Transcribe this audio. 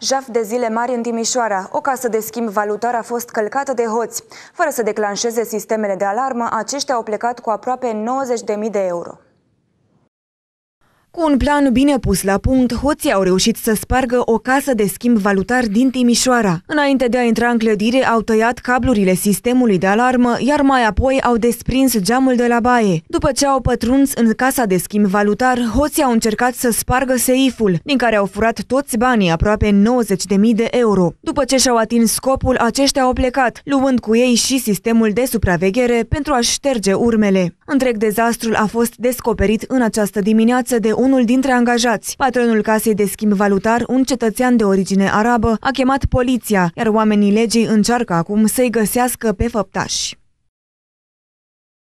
Jaf de zile mari în Timișoara. O casă de schimb valutar a fost călcată de hoți. Fără să declanșeze sistemele de alarmă, aceștia au plecat cu aproape 90.000 de euro. Cu un plan bine pus la punct, hoții au reușit să spargă o casă de schimb valutar din Timișoara. Înainte de a intra în clădire, au tăiat cablurile sistemului de alarmă, iar mai apoi au desprins geamul de la baie. După ce au pătruns în casa de schimb valutar, hoții au încercat să spargă seiful, din care au furat toți banii, aproape 90.000 de euro. După ce și-au atins scopul, aceștia au plecat, luând cu ei și sistemul de supraveghere pentru a șterge urmele. Întreg dezastrul a fost descoperit în această dimineață de unul dintre angajați. Patronul casei de schimb valutar, un cetățean de origine arabă, a chemat poliția, iar oamenii legii încearcă acum să-i găsească pe făptași.